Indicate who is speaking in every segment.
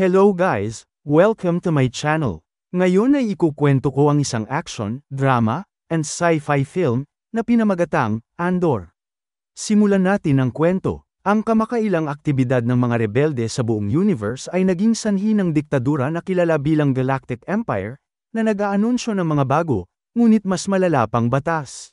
Speaker 1: Hello guys, welcome to my channel. Ngayon ay ikukwento ko ang isang action, drama, and sci-fi film na pinamagatang Andor. Simulan natin ang kwento. Ang kamakailang aktibidad ng mga rebelde sa buong universe ay naging sanhi ng diktadura na kilala bilang Galactic Empire na nag-aanunsyo ng mga bago, ngunit mas malala pang batas.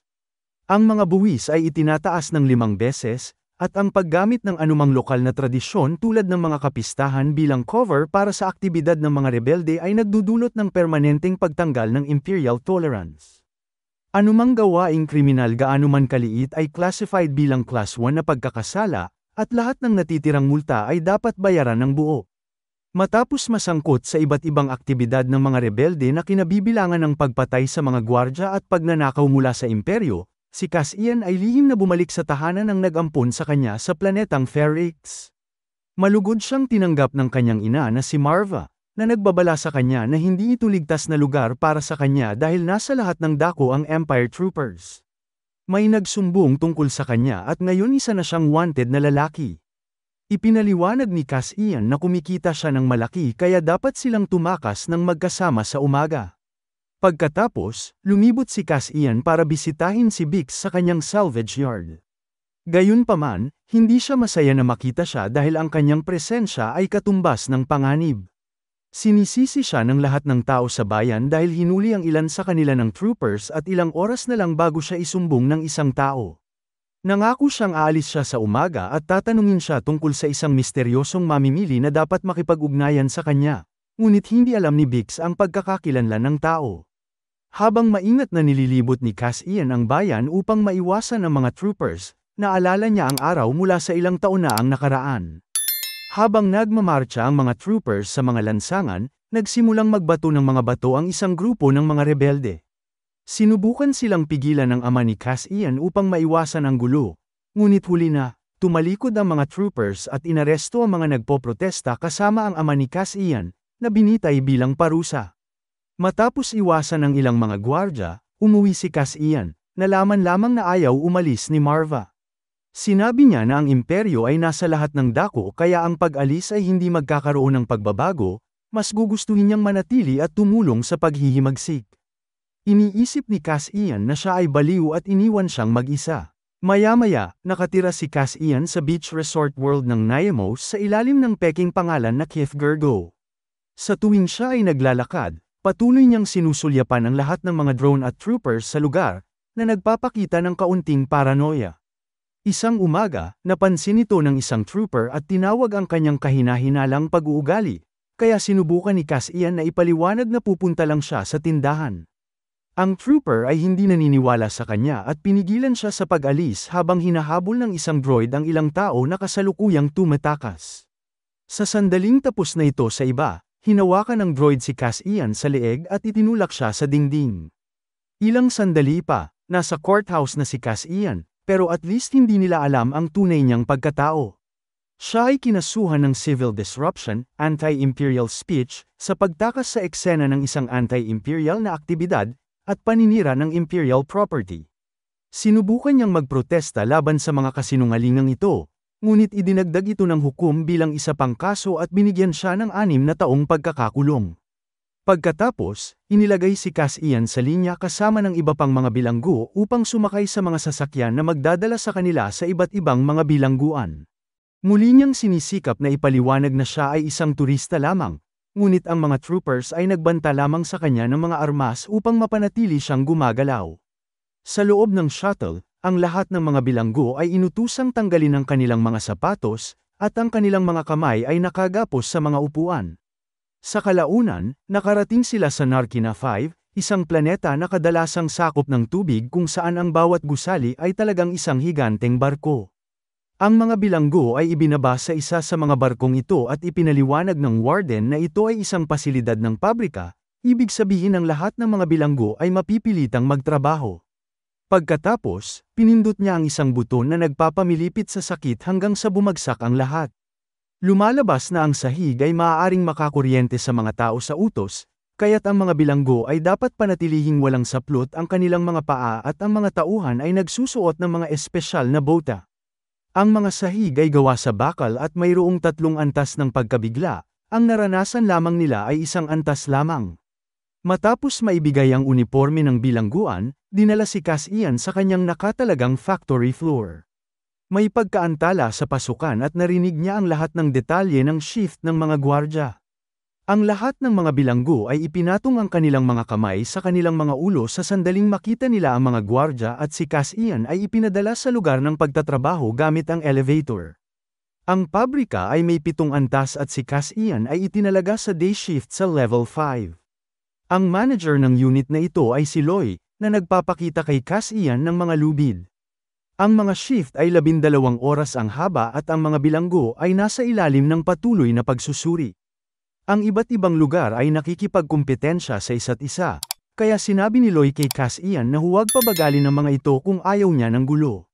Speaker 1: Ang mga buwis ay itinataas ng limang beses, at ang paggamit ng anumang lokal na tradisyon tulad ng mga kapistahan bilang cover para sa aktibidad ng mga rebelde ay nagdudulot ng permanenteng pagtanggal ng imperial tolerance. Anumang gawaing kriminal gaano man kaliit ay classified bilang class 1 na pagkakasala, at lahat ng natitirang multa ay dapat bayaran ng buo. Matapos masangkot sa iba't ibang aktibidad ng mga rebelde na kinabibilangan ng pagpatay sa mga gwardya at pagnanakaw mula sa imperyo, si Cassian ay lihim na bumalik sa tahanan ng nagampon sa kanya sa planetang Ferrix. Malugod siyang tinanggap ng kanyang ina na si Marva, na nagbabala sa kanya na hindi ito ligtas na lugar para sa kanya dahil nasa lahat ng dako ang Empire Troopers. May nagsumbong tungkol sa kanya at ngayon isa na siyang wanted na lalaki. Ipinaliwanag ni Cassian na kumikita siya ng malaki kaya dapat silang tumakas ng magkasama sa umaga. Pagkatapos, lumibot si Cass Ian para bisitahin si Bix sa kanyang salvage yard. Gayunpaman, hindi siya masaya na makita siya dahil ang kanyang presensya ay katumbas ng panganib. Sinisisi siya ng lahat ng tao sa bayan dahil hinuli ang ilan sa kanila ng troopers at ilang oras na lang bago siya isumbong ng isang tao. Nangako siyang aalis siya sa umaga at tatanungin siya tungkol sa isang misteryosong mamimili na dapat makipag-ugnayan sa kanya. Ngunit hindi alam ni Bix ang pagkakakilanlan ng tao. Habang maingat na nililibot ni Cass Ian ang bayan upang maiwasan ang mga troopers, naalala niya ang araw mula sa ilang taon na ang nakaraan. Habang nagmamarcha ang mga troopers sa mga lansangan, nagsimulang magbato ng mga bato ang isang grupo ng mga rebelde. Sinubukan silang pigilan ng ama ni Cass Ian upang maiwasan ang gulo, ngunit huli na, tumalikod ang mga troopers at inaresto ang mga nagpoprotesta kasama ang ama ni Cass Ian, na binitay bilang parusa. Matapos iwasan ng ilang mga gwardya, umuwi si Cassian, nalaman lamang na ayaw umalis ni Marva. Sinabi niya na ang imperyo ay nasa lahat ng dako kaya ang pag-alis ay hindi magkakaroon ng pagbabago, mas gugustuhin niyang manatili at tumulong sa paghihimagsik. Iniisip ni Cassian na siya ay baliw at iniwan siyang mag-isa. Maya-maya, nakatira si Cassian sa beach resort world ng Nyamos sa ilalim ng peking pangalan na Kif Gergo. Sa tuwing siya ay naglalakad, patuloy niyang sinusulyapan ang lahat ng mga drone at troopers sa lugar na nagpapakita ng kaunting paranoia. Isang umaga, napansin ito ng isang trooper at tinawag ang kanyang kahinahinalang pag-uugali, kaya sinubukan ni Cass Ian na ipaliwanag na pupunta lang siya sa tindahan. Ang trooper ay hindi naniniwala sa kanya at pinigilan siya sa pag-alis habang hinahabol ng isang droid ang ilang tao na kasalukuyang tumatakas. Sa sandaling tapos na ito sa iba, Hinawakan ng droid si Cass Ian sa leeg at itinulak siya sa dingding. Ilang sandali pa, nasa courthouse na si Cass Ian, pero at least hindi nila alam ang tunay niyang pagkatao. Siya ay kinasuhan ng civil disruption, anti-imperial speech, sa pagtakas sa eksena ng isang anti-imperial na aktibidad, at paninira ng imperial property. Sinubukan niyang magprotesta laban sa mga kasinungalingang ito, Ngunit idinagdag ito ng hukom bilang isa pang kaso at binigyan siya ng anim na taong pagkakakulong. Pagkatapos, inilagay si Cassian sa linya kasama ng iba pang mga bilanggo upang sumakay sa mga sasakyan na magdadala sa kanila sa iba't ibang mga bilangguan. Muli niyang sinisikap na ipaliwanag na siya ay isang turista lamang, ngunit ang mga troopers ay nagbanta lamang sa kanya ng mga armas upang mapanatili siyang gumagalaw. Sa loob ng shuttle, ang lahat ng mga bilanggo ay inutusang tanggalin ang kanilang mga sapatos, at ang kanilang mga kamay ay nakagapos sa mga upuan. Sa kalaunan, nakarating sila sa Narkina 5, isang planeta na kadalasang sakop ng tubig kung saan ang bawat gusali ay talagang isang higanteng barko. Ang mga bilanggo ay ibinaba sa isa sa mga barkong ito at ipinaliwanag ng warden na ito ay isang pasilidad ng pabrika, ibig sabihin ang lahat ng mga bilanggo ay mapipilitang magtrabaho. Pagkatapos, pinindot niya ang isang buto na nagpapamilipit sa sakit hanggang sa bumagsak ang lahat. Lumalabas na ang sahig ay maaaring makakuryente sa mga tao sa utos, kaya't ang mga bilanggo ay dapat panatilihing walang saplot ang kanilang mga paa at ang mga tauhan ay nagsusuot ng mga espesyal na bota. Ang mga sahig ay gawa sa bakal at mayroong tatlong antas ng pagkabigla, ang naranasan lamang nila ay isang antas lamang. Matapos maibigay ang uniforme ng bilangguan, dinala si Cass Ian sa kanyang nakatalagang factory floor. May pagkaantala sa pasukan at narinig niya ang lahat ng detalye ng shift ng mga gwardya. Ang lahat ng mga bilanggo ay ipinatong ang kanilang mga kamay sa kanilang mga ulo sa sandaling makita nila ang mga gwardya at si Cass Ian ay ipinadala sa lugar ng pagtatrabaho gamit ang elevator. Ang pabrika ay may pitong antas at si Cass Ian ay itinalaga sa day shift sa level 5. Ang manager ng unit na ito ay si Loy, na nagpapakita kay Cassian ng mga lubid. Ang mga shift ay labindalawang oras ang haba at ang mga bilanggo ay nasa ilalim ng patuloy na pagsusuri. Ang iba't ibang lugar ay nakikipagkumpetensya sa isa't isa, kaya sinabi ni Loy kay Cassian na huwag pabagalin ng mga ito kung ayaw niya ng gulo.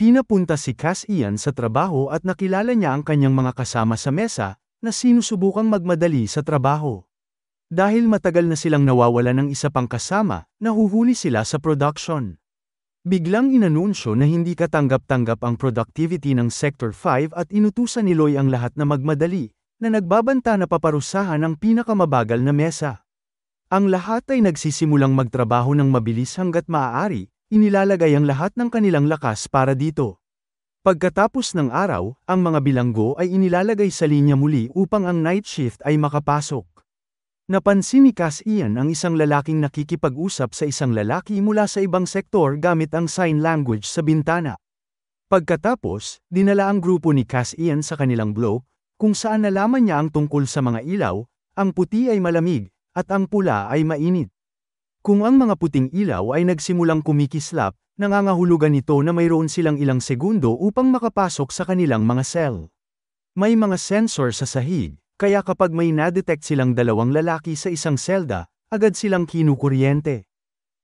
Speaker 1: Pinapunta si Cassian sa trabaho at nakilala niya ang kanyang mga kasama sa mesa, na sinusubukang magmadali sa trabaho. Dahil matagal na silang nawawala ng isa pang kasama, nahuhuli sila sa production. Biglang inanunsyo na hindi katanggap-tanggap ang productivity ng Sector 5 at inutusan ni Loy ang lahat na magmadali, na nagbabanta na paparusahan ang pinakamabagal na mesa. Ang lahat ay nagsisimulang magtrabaho ng mabilis hanggat maaari, inilalagay ang lahat ng kanilang lakas para dito. Pagkatapos ng araw, ang mga bilanggo ay inilalagay sa linya muli upang ang night shift ay makapasok. Napansin ni Cass Ian ang isang lalaking nakikipag-usap sa isang lalaki mula sa ibang sektor gamit ang sign language sa bintana. Pagkatapos, dinala ang grupo ni Cass Ian sa kanilang blow, kung saan nalaman niya ang tungkol sa mga ilaw, ang puti ay malamig, at ang pula ay mainit. Kung ang mga puting ilaw ay nagsimulang kumikislap, nangangahulugan ito na mayroon silang ilang segundo upang makapasok sa kanilang mga cell. May mga sensor sa sahig, kaya kapag may na-detect silang dalawang lalaki sa isang selda, agad silang kinukuryente.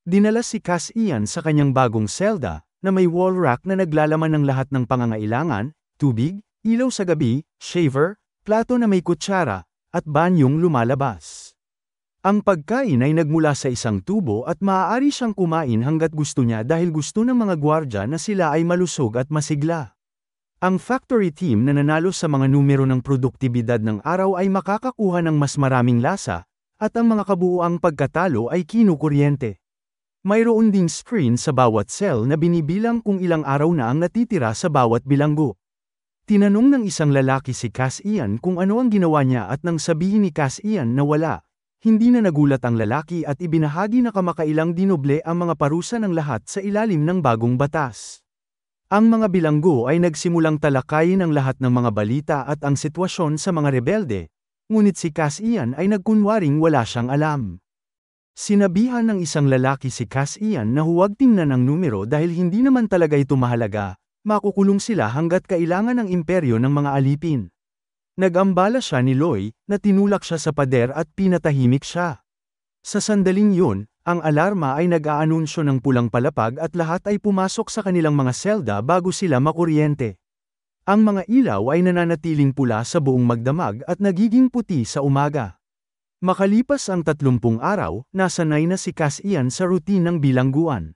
Speaker 1: Dinala si Cass Ian sa kanyang bagong selda, na may wall rack na naglalaman ng lahat ng pangangailangan, tubig, ilaw sa gabi, shaver, plato na may kutsara, at banyong lumalabas. Ang pagkain ay nagmula sa isang tubo at maaari siyang kumain hanggat gusto niya dahil gusto ng mga gwardya na sila ay malusog at masigla. Ang factory team na nanalo sa mga numero ng produktibidad ng araw ay makakakuha ng mas maraming lasa, at ang mga kabuuang pagkatalo ay kinukuryente. Mayroon ding screen sa bawat cell na binibilang kung ilang araw na ang natitira sa bawat bilanggo. Tinanong ng isang lalaki si Cass Ian kung ano ang ginawa niya at nang sabihin ni Cass Ian na wala, hindi na nagulat ang lalaki at ibinahagi na kamakailang dinoble ang mga parusa ng lahat sa ilalim ng bagong batas. Ang mga bilanggo ay nagsimulang talakayin ang lahat ng mga balita at ang sitwasyon sa mga rebelde, ngunit si Cassian ay nagkunwaring wala siyang alam. Sinabihan ng isang lalaki si Cassian na huwag tingnan ang numero dahil hindi naman talaga ito mahalaga, makukulong sila hanggat kailangan ng imperyo ng mga alipin. Nagambala siya ni Loy, na tinulak siya sa pader at pinatahimik siya. Sa sandaling yun, ang alarma ay nag-aanunsyo ng pulang palapag at lahat ay pumasok sa kanilang mga selda bago sila makuryente. Ang mga ilaw ay nananatiling pula sa buong magdamag at nagiging puti sa umaga. Makalipas ang 30 araw, nasanay na si Cass sa routine ng bilangguan.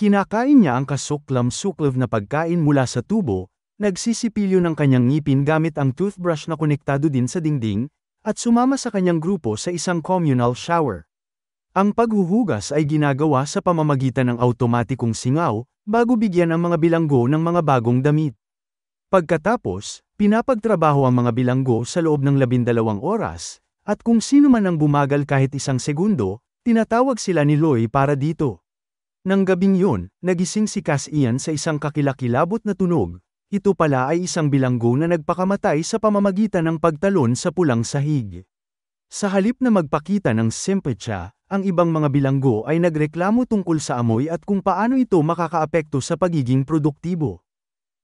Speaker 1: Kinakain niya ang kasuklam-suklav na pagkain mula sa tubo, nagsisipilyo ng kanyang ngipin gamit ang toothbrush na konektado din sa dingding, at sumama sa kanyang grupo sa isang communal shower. Ang paghuhugas ay ginagawa sa pamamagitan ng automatikong singaw, bago bigyan ang mga bilanggo ng mga bagong damit. Pagkatapos, pinapagtrabaho ang mga bilanggo sa loob ng labindalawang oras, at kung sino man ang bumagal kahit isang segundo, tinatawag sila ni Loy para dito. Nang gabing yun, nagising si Cass Ian sa isang kakilakilabot na tunog, ito pala ay isang bilanggo na nagpakamatay sa pamamagitan ng pagtalon sa pulang sahig. Sa halip na magpakita ng simpatya, ang ibang mga bilanggo ay nagreklamo tungkol sa amoy at kung paano ito makakaapekto sa pagiging produktibo.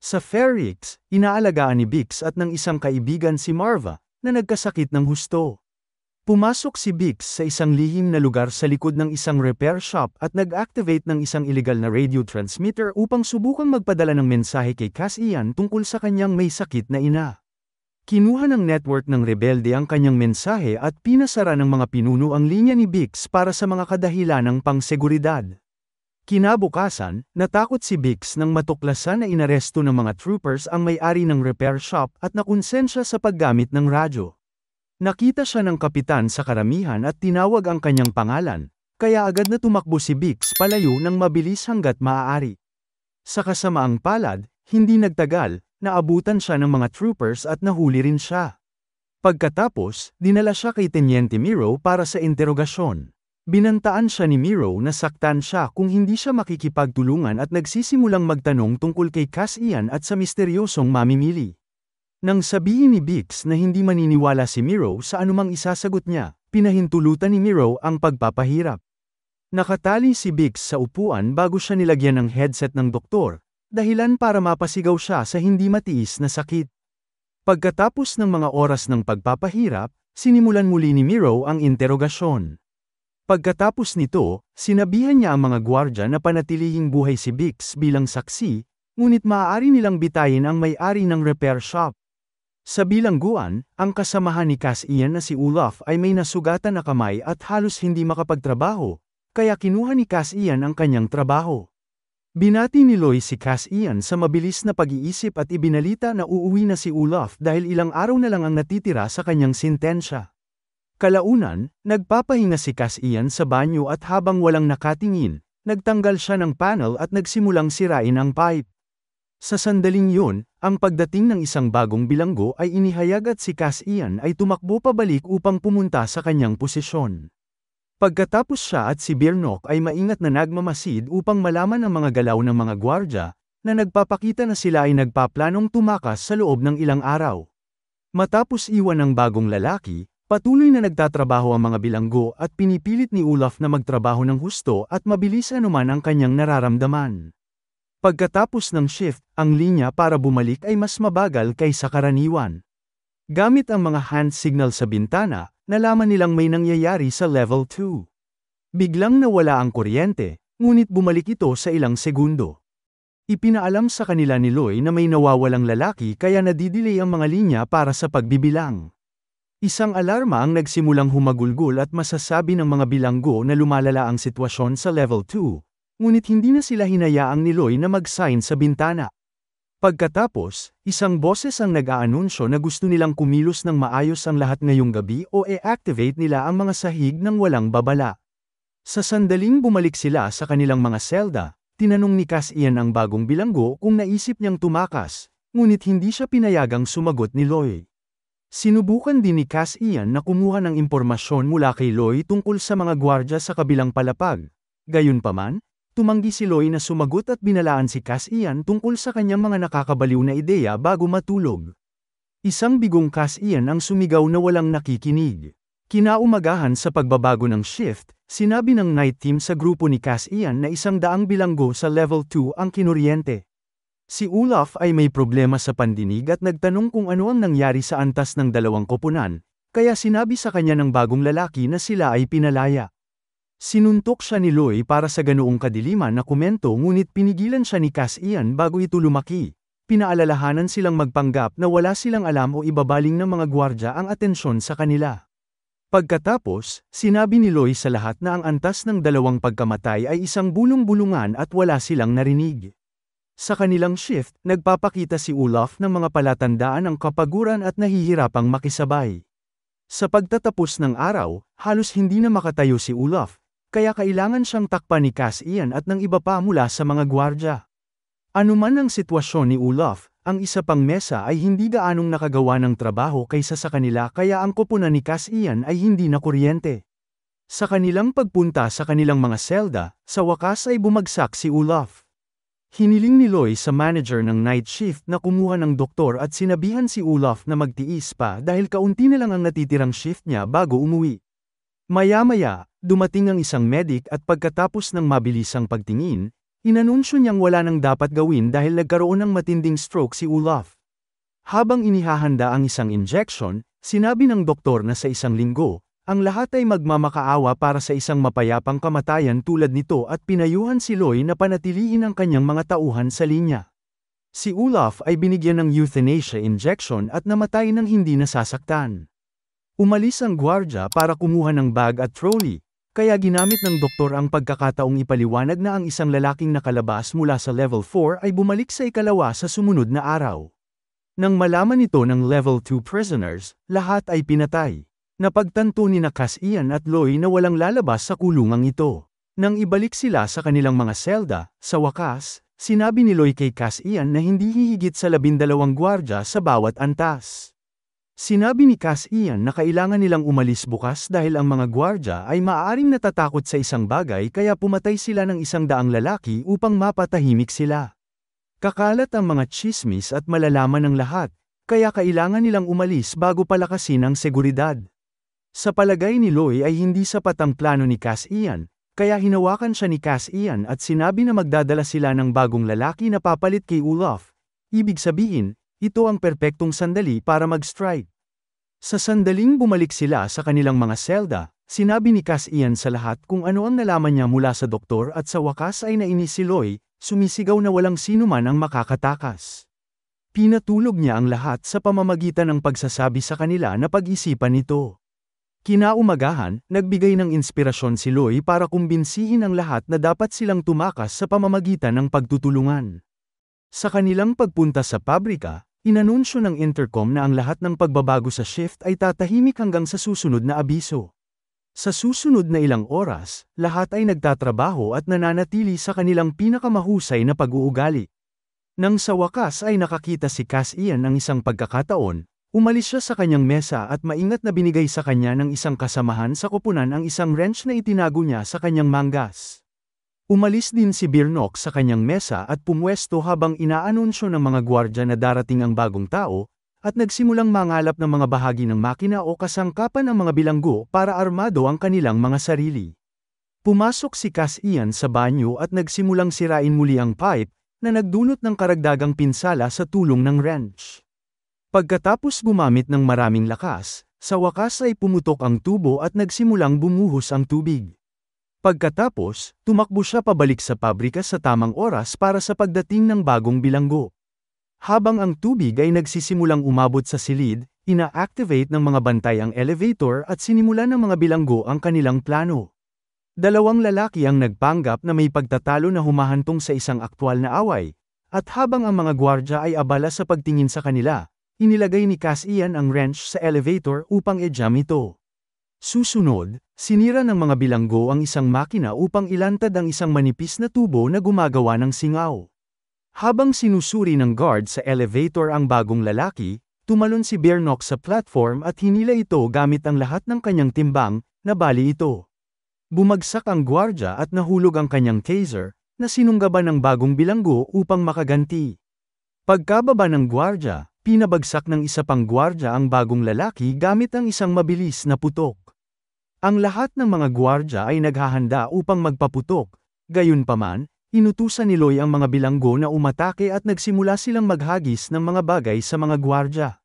Speaker 1: Sa Ferrix, inaalagaan ni Bix at ng isang kaibigan si Marva, na nagkasakit ng husto. Pumasok si Bix sa isang lihim na lugar sa likod ng isang repair shop at nag-activate ng isang illegal na radio transmitter upang subukang magpadala ng mensahe kay Cassian tungkol sa kanyang may sakit na ina. Kinuha ng network ng rebelde ang kanyang mensahe at pinasara ng mga pinuno ang linya ni Bix para sa mga ng pangseguridad. Kinabukasan, natakot si Bix nang matuklasan na inaresto ng mga troopers ang may-ari ng repair shop at nakonsensya sa paggamit ng radyo. Nakita siya ng kapitan sa karamihan at tinawag ang kanyang pangalan, kaya agad na tumakbo si Bix palayo ng mabilis hanggat maaari. Sa kasamaang palad, hindi nagtagal, naabutan siya ng mga troopers at nahuli rin siya. Pagkatapos, dinala siya kay Tenyente Miro para sa interogasyon. Binantaan siya ni Miro na saktan siya kung hindi siya makikipagtulungan at nagsisimulang magtanong tungkol kay Cassian at sa misteryosong mamimili. Nang sabihin ni Bix na hindi maniniwala si Miro sa anumang isasagot niya, pinahintulutan ni Miro ang pagpapahirap. Nakatali si Bix sa upuan bago siya nilagyan ng headset ng doktor, dahilan para mapasigaw siya sa hindi matiis na sakit. Pagkatapos ng mga oras ng pagpapahirap, sinimulan muli ni Miro ang interogasyon. Pagkatapos nito, sinabihan niya ang mga gwardya na panatilihing buhay si Bix bilang saksi, ngunit maaari nilang bitayin ang may-ari ng repair shop. Sa bilangguan, ang kasamahan ni Cass Ian na si Olaf ay may nasugatan na kamay at halos hindi makapagtrabaho, kaya kinuha ni Cass Ian ang kanyang trabaho. Binati ni Loy si Cass Ian sa mabilis na pag-iisip at ibinalita na uuwi na si Olaf dahil ilang araw na lang ang natitira sa kanyang sintensya. Kalaunan, nagpapahinga si Cass Ian sa banyo at habang walang nakatingin, nagtanggal siya ng panel at nagsimulang sirain ang pipe. Sa sandaling yun, ang pagdating ng isang bagong bilanggo ay inihayag at si Cass Ian ay tumakbo pabalik upang pumunta sa kanyang posisyon. Pagkatapos siya at si Birnok ay maingat na nagmamasid upang malaman ang mga galaw ng mga gwardya, na nagpapakita na sila ay nagpaplanong tumakas sa loob ng ilang araw. Matapos iwan ng bagong lalaki, patuloy na nagtatrabaho ang mga bilanggo at pinipilit ni Olaf na magtrabaho ng husto at mabilis anuman ang kanyang nararamdaman. Pagkatapos ng shift, ang linya para bumalik ay mas mabagal kaysa karaniwan. Gamit ang mga hand signal sa bintana, nalaman nilang may nangyayari sa level 2. Biglang nawala ang kuryente, ngunit bumalik ito sa ilang segundo. Ipinaalam sa kanila ni Loy na may nawawalang lalaki kaya nadidelay ang mga linya para sa pagbibilang. Isang alarma ang nagsimulang humagulgol at masasabi ng mga bilanggo na lumalala ang sitwasyon sa level 2, ngunit hindi na sila hinayaang ni Loy na mag-sign sa bintana. Pagkatapos, isang boses ang nag-aanunsyo na gusto nilang kumilos ng maayos ang lahat ngayong gabi o e-activate nila ang mga sahig ng walang babala. Sa sandaling bumalik sila sa kanilang mga selda, tinanong ni Cass Ian ang bagong bilanggo kung naisip niyang tumakas, ngunit hindi siya pinayagang sumagot ni Loy. Sinubukan din ni Cass Ian na kumuha ng impormasyon mula kay Loy tungkol sa mga gwardya sa kabilang palapag. Gayunpaman, Tumanggi si Loy na sumagot at binalaan si Cassian tungkol sa kanyang mga nakakabaliw na ideya bago matulog. Isang bigong Cassian ang sumigaw na walang nakikinig. Kinaumagahan sa pagbabago ng shift, sinabi ng night team sa grupo ni Cassian na isang daang bilanggo sa level 2 ang kinuryente. Si Olaf ay may problema sa pandinig at nagtanong kung ano ang nangyari sa antas ng dalawang kopunan, kaya sinabi sa kanya ng bagong lalaki na sila ay pinalaya. Sinuntok siya ni Loy para sa ganoong kadiliman na komento ngunit pinigilan siya ni Cass Ian bago ito lumaki. Pinaalalahanan silang magpanggap na wala silang alam o ibabaling ng mga gwardya ang atensyon sa kanila. Pagkatapos, sinabi ni Loy sa lahat na ang antas ng dalawang pagkamatay ay isang bulong-bulungan at wala silang narinig. Sa kanilang shift, nagpapakita si Olaf ng mga palatandaan ng kapaguran at nahihirapang makisabay. Sa pagtatapos ng araw, halos hindi na makatayo si Olaf, kaya kailangan siyang takpan ni Cass Ian at ng iba pa mula sa mga gwardya. Anuman ang sitwasyon ni Olaf, ang isa pang mesa ay hindi gaanong nakagawa ng trabaho kaysa sa kanila kaya ang kupunan ni Cass Ian ay hindi na kuryente. Sa kanilang pagpunta sa kanilang mga selda, sa wakas ay bumagsak si Olaf. Hiniling ni Loy sa manager ng night shift na kumuha ng doktor at sinabihan si Olaf na magtiis pa dahil kaunti na lang ang natitirang shift niya bago umuwi. Maya-maya, dumating ang isang medic at pagkatapos ng mabilisang pagtingin, inanunsyo niyang wala nang dapat gawin dahil nagkaroon ng matinding stroke si Olaf. Habang inihahanda ang isang injection, sinabi ng doktor na sa isang linggo, ang lahat ay magmamakaawa para sa isang mapayapang kamatayan tulad nito at pinayuhan si Loy na panatiliin ang kanyang mga tauhan sa linya. Si Olaf ay binigyan ng euthanasia injection at namatay ng hindi nasasaktan. Umalis ang gwardya para kumuha ng bag at trolley, kaya ginamit ng doktor ang pagkakataong ipaliwanag na ang isang lalaking nakalabas mula sa level 4 ay bumalik sa ikalawa sa sumunod na araw. Nang malaman ito ng level 2 prisoners, lahat ay pinatay. Napagtanto ni Nakas Ian at Loy na walang lalabas sa kulungang ito. Nang ibalik sila sa kanilang mga selda, sa wakas, sinabi ni Loy kay Cassian na hindi hihigit sa labindalawang gwardya sa bawat antas. Sinabi ni Cass Ian na kailangan nilang umalis bukas dahil ang mga gwardya ay maaaring natatakot sa isang bagay kaya pumatay sila ng isang daang lalaki upang mapatahimik sila. Kakalat ang mga chismis at malalaman ng lahat, kaya kailangan nilang umalis bago palakasin ang seguridad. Sa palagay ni Loy ay hindi sapat ang plano ni Cass Ian, kaya hinawakan siya ni Cass Ian at sinabi na magdadala sila ng bagong lalaki na papalit kay Olaf. Ibig sabihin, ito ang perpektong sandali para mag-strike. Sa sandaling bumalik sila sa kanilang mga selda, sinabi ni Cass Ian sa lahat kung ano ang nalaman niya mula sa doktor at sa wakas ay nainis si Loy, sumisigaw na walang sino man ang makakatakas. Pinatulog niya ang lahat sa pamamagitan ng pagsasabi sa kanila na pag-isipan ito. Kinaumagahan, nagbigay ng inspirasyon si Loy para kumbinsihin ang lahat na dapat silang tumakas sa pamamagitan ng pagtutulungan. Sa kanilang pagpunta sa pabrika, inanunsyo ng intercom na ang lahat ng pagbabago sa shift ay tatahimik hanggang sa susunod na abiso. Sa susunod na ilang oras, lahat ay nagtatrabaho at nananatili sa kanilang pinakamahusay na pag-uugali. Nang sa wakas ay nakakita si Cass Ian ng isang pagkakataon, umalis siya sa kanyang mesa at maingat na binigay sa kanya ng isang kasamahan sa kupunan ang isang wrench na itinago niya sa kanyang manggas. Umalis din si Birnok sa kanyang mesa at pumwesto habang inaanunsyo ng mga gwardya na darating ang bagong tao, at nagsimulang mangalap ng mga bahagi ng makina o kasangkapan ng mga bilanggo para armado ang kanilang mga sarili. Pumasok si Cass Ian sa banyo at nagsimulang sirain muli ang pipe na nagdulot ng karagdagang pinsala sa tulong ng wrench. Pagkatapos gumamit ng maraming lakas, sa wakas ay pumutok ang tubo at nagsimulang bumuhos ang tubig. Pagkatapos, tumakbo siya pabalik sa pabrika sa tamang oras para sa pagdating ng bagong bilanggo. Habang ang tubig ay nagsisimulang umabot sa silid, ina-activate ng mga bantay ang elevator at sinimula ng mga bilanggo ang kanilang plano. Dalawang lalaki ang nagpanggap na may pagtatalo na humahantong sa isang aktwal na away, at habang ang mga gwardya ay abala sa pagtingin sa kanila, inilagay ni Cass Ian ang wrench sa elevator upang e-jam ito. Susunod, sinira ng mga bilanggo ang isang makina upang ilantad ang isang manipis na tubo na gumagawa ng singaw. Habang sinusuri ng guard sa elevator ang bagong lalaki, tumalon si Bernock sa platform at hinila ito gamit ang lahat ng kanyang timbang, na bali ito. Bumagsak ang gwardya at nahulog ang kanyang taser, na sinunggaban ng bagong bilanggo upang makaganti. Pagkababa ng gwardya, pinabagsak ng isa pang gwardya ang bagong lalaki gamit ang isang mabilis na putok. Ang lahat ng mga gwardya ay naghahanda upang magpaputok, gayunpaman, inutusan ni Loy ang mga bilanggo na umatake at nagsimula silang maghagis ng mga bagay sa mga gwardya.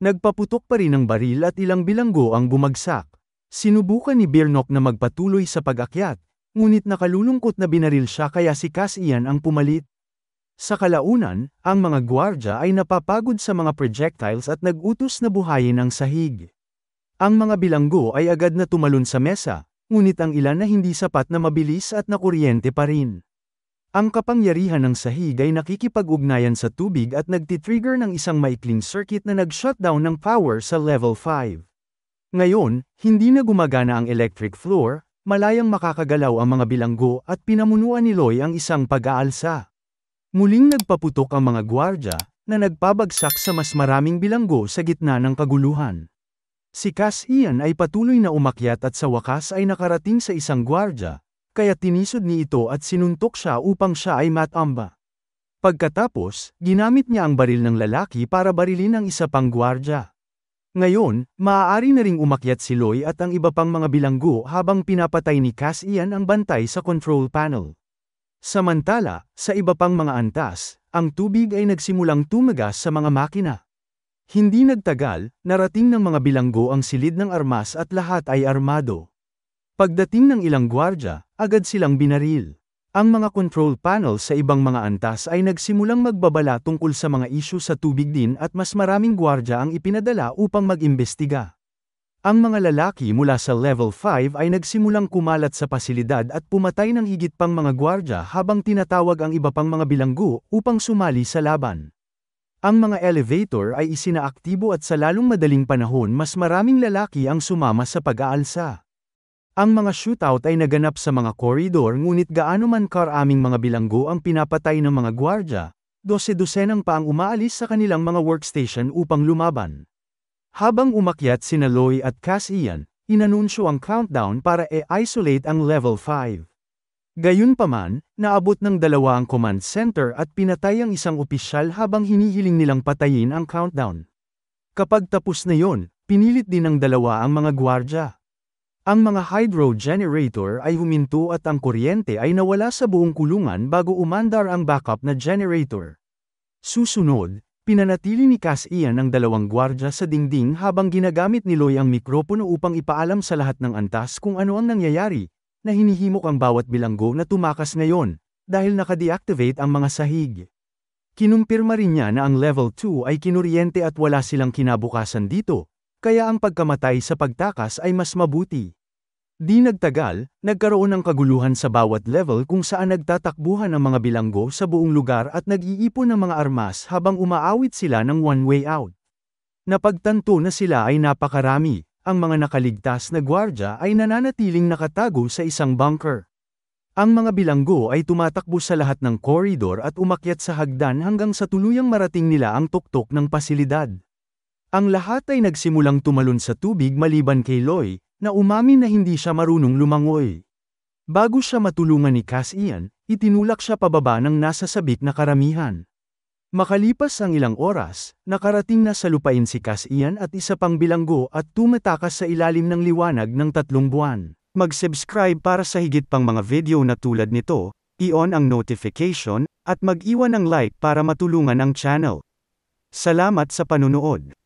Speaker 1: Nagpaputok pa rin ng baril at ilang bilanggo ang bumagsak. Sinubukan ni Birnok na magpatuloy sa pag-akyat, ngunit nakalulungkot na binaril siya kaya si Cassian ang pumalit. Sa kalaunan, ang mga gwardya ay napapagod sa mga projectiles at nagutos na buhayin ang sahig. Ang mga bilanggo ay agad na tumalon sa mesa, ngunit ang ilan na hindi sapat na mabilis at nakuryente pa rin. Ang kapangyarihan ng sahig ay nakikipag-ugnayan sa tubig at nagtitrigger ng isang maikling circuit na nag-shutdown ng power sa level 5. Ngayon, hindi na gumagana ang electric floor, malayang makakagalaw ang mga bilanggo at pinamunuan ni Loy ang isang pag-aalsa. Muling nagpaputok ang mga gwardya na nagpabagsak sa mas maraming bilanggo sa gitna ng kaguluhan. Si Cassian ay patuloy na umakyat at sa wakas ay nakarating sa isang gwardya, kaya tinisod ni ito at sinuntok siya upang siya ay matamba. Pagkatapos, ginamit niya ang baril ng lalaki para barilin ang isa pang gwardya. Ngayon, maaari na ring umakyat si Loy at ang iba pang mga bilanggo habang pinapatay ni Cassian ang bantay sa control panel. Samantala, sa iba pang mga antas, ang tubig ay nagsimulang tumagas sa mga makina. Hindi nagtagal, narating ng mga bilanggo ang silid ng armas at lahat ay armado. Pagdating ng ilang gwardya, agad silang binaril. Ang mga control panel sa ibang mga antas ay nagsimulang magbabala tungkol sa mga isyu sa tubig din at mas maraming gwardya ang ipinadala upang mag-imbestiga. Ang mga lalaki mula sa level 5 ay nagsimulang kumalat sa pasilidad at pumatay ng higit pang mga gwardya habang tinatawag ang iba pang mga bilanggo upang sumali sa laban. Ang mga elevator ay isinaaktibo at sa lalong madaling panahon mas maraming lalaki ang sumama sa pag-aalsa. Ang mga shootout ay naganap sa mga koridor ngunit gaano man karaming mga bilanggo ang pinapatay ng mga gwardya, dose-dosenang pa ang umaalis sa kanilang mga workstation upang lumaban. Habang umakyat sina Loy at Cass Ian, inanunsyo ang countdown para e-isolate ang level 5. Gayunpaman, naabot ng dalawa ang command center at pinatay ang isang opisyal habang hinihiling nilang patayin ang countdown. Kapag tapos na yon, pinilit din ng dalawa ang mga gwardya. Ang mga hydro generator ay huminto at ang kuryente ay nawala sa buong kulungan bago umandar ang backup na generator. Susunod, Pinanatili ni Cass Ian ang dalawang gwardya sa dingding habang ginagamit ni Loy ang mikropono upang ipaalam sa lahat ng antas kung ano ang nangyayari, na hinihimok ang bawat bilanggo na tumakas ngayon, dahil nakadeactivate ang mga sahig. Kinumpirma rin niya na ang level 2 ay kinuryente at wala silang kinabukasan dito, kaya ang pagkamatay sa pagtakas ay mas mabuti. Di nagtagal, nagkaroon ng kaguluhan sa bawat level kung saan nagtatakbuhan ang mga bilanggo sa buong lugar at nag-iipon ng mga armas habang umaawit sila ng one way out. Napagtanto na sila ay napakarami, ang mga nakaligtas na gwardya ay nananatiling nakatago sa isang bunker. Ang mga bilanggo ay tumatakbo sa lahat ng koridor at umakyat sa hagdan hanggang sa tuluyang marating nila ang tuktok ng pasilidad. Ang lahat ay nagsimulang tumalon sa tubig maliban kay Loy, na umamin na hindi siya marunong lumangoy. Bago siya matulungan ni Cass Ian, itinulak siya pababa ng nasa sabik na karamihan. Makalipas ang ilang oras, nakarating na sa lupain si Kasian at isa pang bilanggo at tumatakas sa ilalim ng liwanag ng tatlong buwan. Mag-subscribe para sa higit pang mga video na tulad nito, i-on ang notification, at mag-iwan ng like para matulungan ang channel. Salamat sa panunood.